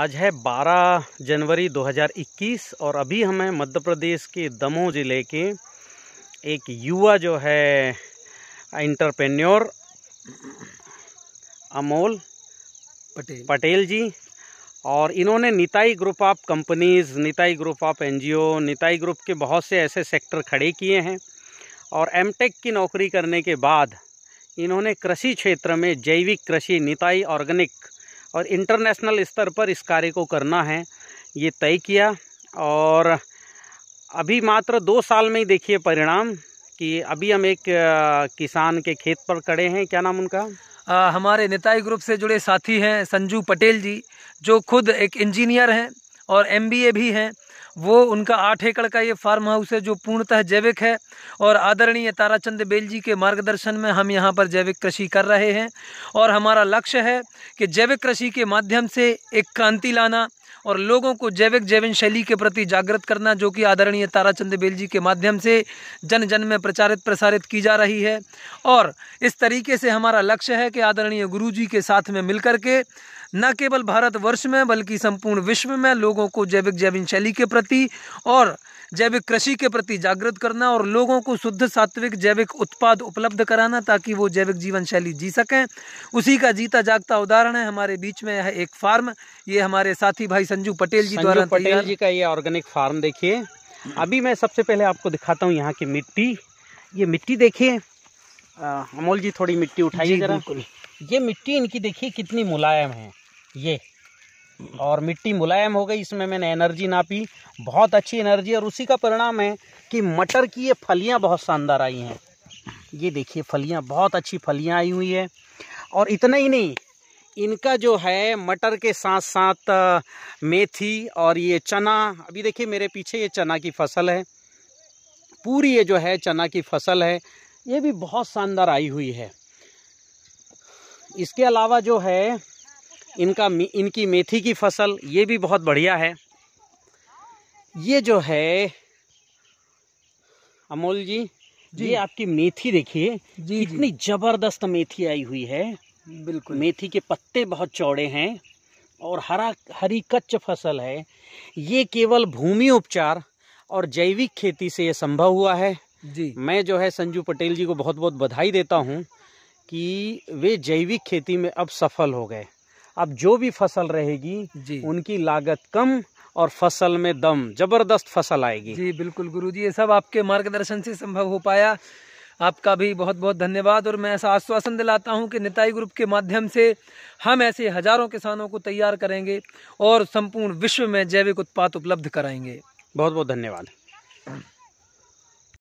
आज है 12 जनवरी 2021 और अभी हमें मध्य प्रदेश के दमोह ज़िले के एक युवा जो है इंटरप्रेन्योर अमोल पटेल पटेल जी और इन्होंने Nitai group of companies Nitai group of NGO Nitai group के बहुत से ऐसे सेक्टर खड़े किए हैं और एमटेक की नौकरी करने के बाद इन्होंने कृषि क्षेत्र में जैविक कृषि निताई ऑर्गेनिक और इंटरनेशनल स्तर पर इस कार्य को करना है ये तय किया और अभी मात्र दो साल में ही देखिए परिणाम कि अभी हम एक किसान के खेत पर खड़े हैं क्या नाम उनका आ, हमारे नेताई ग्रुप से जुड़े साथी हैं संजू पटेल जी जो खुद एक इंजीनियर हैं और एमबीए भी हैं वो उनका आठ एकड़ का ये फार्म हाउस है जो पूर्णतः जैविक है और आदरणीय ताराचंद बेल जी के मार्गदर्शन में हम यहाँ पर जैविक कृषि कर रहे हैं और हमारा लक्ष्य है कि जैविक कृषि के माध्यम से एक क्रांति लाना और लोगों को जैविक जीवन शैली के प्रति जागृत करना जो कि आदरणीय ताराचंद बेल जी के माध्यम से जन जन में प्रचारित प्रसारित की जा रही है और इस तरीके से हमारा लक्ष्य है कि आदरणीय गुरु जी के साथ में मिलकर के न केवल भारतवर्ष में बल्कि संपूर्ण विश्व में लोगों को जैविक जैविन शैली के प्रति और जैविक कृषि के प्रति जागृत करना और लोगों को शुद्ध सात्विक जैविक उत्पाद उपलब्ध कराना ताकि वो जैविक जीवन शैली जी सकें उसी का जीता जागता उदाहरण है हमारे बीच में है एक फार्म ये हमारे साथी भाई संजू पटेल जी द्वारा पटेल जी का ये ऑर्गेनिक फार्म देखिए अभी मैं सबसे पहले आपको दिखाता हूँ यहाँ की मिट्टी ये मिट्टी देखिए अमोल जी थोड़ी मिट्टी उठाइए जरा ये मिट्टी इनकी देखिए कितनी मुलायम है ये और मिट्टी मुलायम हो गई इसमें मैंने एनर्जी नापी बहुत अच्छी एनर्जी और उसी का परिणाम है कि मटर की ये फलियाँ बहुत शानदार आई हैं ये देखिए फलियाँ बहुत अच्छी फलियाँ आई हुई है और इतना ही नहीं इनका जो है मटर के साथ साथ मेथी और ये चना अभी देखिए मेरे पीछे ये चना की फसल है पूरी ये जो है चना की फसल है ये भी बहुत शानदार आई हुई है इसके अलावा जो है इनका इनकी मेथी की फसल ये भी बहुत बढ़िया है ये जो है अमोल जी, जी ये आपकी मेथी देखिए इतनी जबरदस्त मेथी आई हुई है बिल्कुल मेथी के पत्ते बहुत चौड़े हैं और हरा हरी कच्च फसल है ये केवल भूमि उपचार और जैविक खेती से ये संभव हुआ है जी मैं जो है संजू पटेल जी को बहुत बहुत बधाई देता हूँ कि वे जैविक खेती में अब सफल हो गए अब जो भी फसल रहेगी उनकी लागत कम और फसल में दम जबरदस्त फसल आएगी जी बिल्कुल जी ये सब आपके मार्गदर्शन से संभव हो पाया आपका भी बहुत बहुत धन्यवाद और मैं ऐसा आश्वासन दिलाता हूं कि निताई ग्रुप के माध्यम से हम ऐसे हजारों किसानों को तैयार करेंगे और संपूर्ण विश्व में जैविक उत्पाद उपलब्ध कराएंगे बहुत बहुत धन्यवाद